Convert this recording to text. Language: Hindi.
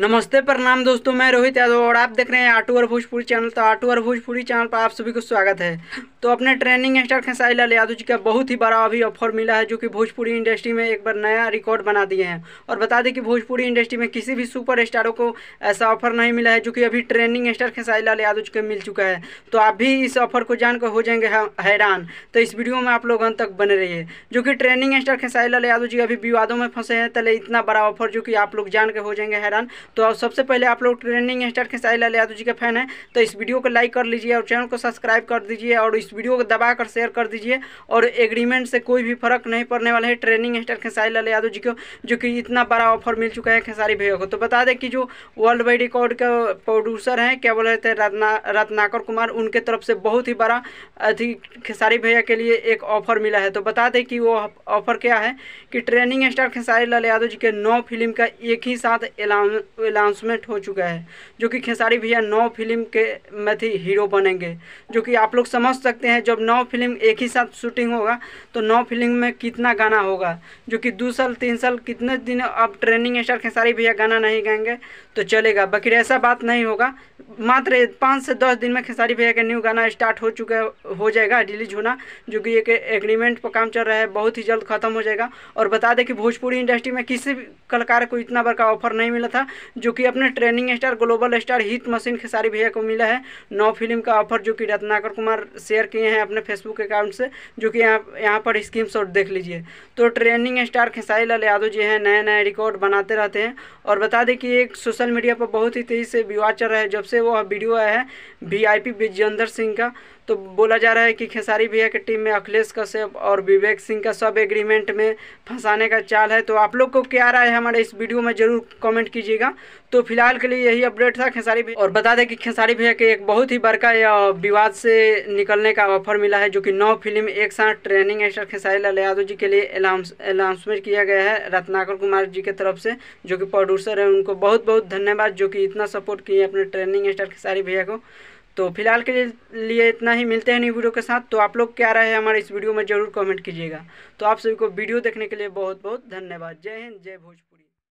नमस्ते प्रणाम दोस्तों मैं रोहित यादव और आप देख रहे हैं आटू और भोजपुरी चैनल तो आटू और भोजपुरी चैनल पर आप सभी को स्वागत है तो अपने ट्रेनिंग स्टार खेसारी लाल यादव जी का बहुत ही बड़ा अभी ऑफर मिला है जो कि भोजपुरी इंडस्ट्री में एक बार नया रिकॉर्ड बना दिए हैं और बता दें कि भोजपुरी इंडस्ट्री में किसी भी सुपर स्टारों को ऐसा ऑफर नहीं मिला है जो कि अभी ट्रेनिंग स्टार खेसाई लाल यादव जी को मिल चुका है तो आप भी इस ऑफर को जानकर हो जाएंगे हैरान तो इस वीडियो में आप लोग अंत तक बने रहिए जो कि ट्रेनिंग स्टार खेसारी लाल यादव जी अभी विवादों में फंसे हैं तले इतना बड़ा ऑफर जो कि आप लोग जानकर हो जाएंगे हैरान तो सबसे पहले आप लोग ट्रेनिंग स्टार खेसाई लाल यादव जी के फैन है तो इस वीडियो को लाइक कर लीजिए और चैनल को सब्सक्राइब कर दीजिए और इस वीडियो को दबा कर शेयर कर दीजिए और एग्रीमेंट से कोई भी फर्क नहीं पड़ने वाला है ट्रेनिंग स्टार खेसाई लाल यादव जी को जो कि इतना बड़ा ऑफर मिल चुका है खेसारी भैया को तो बता दें कि जो वर्ल्ड वाइड रिकॉर्ड का प्रोड्यूसर हैं क्या बोल रहे थे रत्नाकर कुमार उनके तरफ से बहुत ही बड़ा खेसारी भैया के लिए एक ऑफर मिला है तो बता दें कि वो ऑफर क्या है कि ट्रेनिंग स्टार खेसारी लाल यादव जी के नौ फिल्म का एक ही साथ अनाउंसमेंट हो चुका है जो कि खेसारी भैया नौ फिल्म के मैथी हीरो बनेंगे जो कि आप लोग समझ सकते हैं जब नौ फिल्म एक ही साथ शूटिंग होगा तो नौ फिल्म में कितना गाना होगा जो कि दो साल तीन साल कितने दिन अब ट्रेनिंग स्टार खेसारी भैया गाना नहीं गाएंगे तो चलेगा बाकी ऐसा बात नहीं होगा मात्र पाँच से दस दिन में खेसारी भैया का न्यू गाना स्टार्ट हो चुका हो जाएगा रिलीज होना जो कि एक एग्रीमेंट पर काम चल रहा है बहुत ही जल्द खत्म हो जाएगा और बता दें कि भोजपुरी इंडस्ट्री में किसी कलाकार को इतना बड़ा ऑफर नहीं मिला था जो कि अपने trending star global star hit machine Khesari भैया को मिला है नौ फिल्म का ऑफर जो कि रत्नाकर कुमार शेयर किए हैं अपने फेसबुक अकाउंट से जो कि यहाँ पर स्क्रीन शॉट देख लीजिए तो ट्रेनिंग स्टार खेसारी लाल यादव जी हैं नए नए रिकॉर्ड बनाते रहते हैं और बता दें कि एक सोशल मीडिया पर बहुत ही तेज़ी से विवाद चल रहा है जब से वह वीडियो आया है V I P Vijendra Singh का तो बोला जा रहा है कि खेसारी भैया की टीम में अखिलेश कश्यप और विवेक सिंह का सब एग्रीमेंट में फंसाने का चाल है तो आप लोग को क्या राय है हमारे इस वीडियो में ज़रूर कमेंट कीजिएगा तो फिलहाल के लिए यही अपडेट था खेसारी भैया और बता दें कि खेसारी भैया के एक बहुत ही बड़का विवाद से निकलने का ऑफर मिला है जो कि नौ फिल्म एक साथ ट्रेनिंग एक्टर खेसारी लाल यादव जी के लिए अनाउंसमेंट किया गया है रत्नाकर कुमार जी के तरफ से जो कि प्रोड्यूसर है उनको बहुत बहुत धन्यवाद जो कि इतना सपोर्ट किए अपने ट्रेनिंग एक्टर खेसारी भैया को तो फिलहाल के लिए इतना ही मिलते हैं नई वीडियो के साथ तो आप लोग क्या रहे हमारे इस वीडियो में ज़रूर कमेंट कीजिएगा तो आप सभी को वीडियो देखने के लिए बहुत बहुत धन्यवाद जय हिंद जय भोजपुर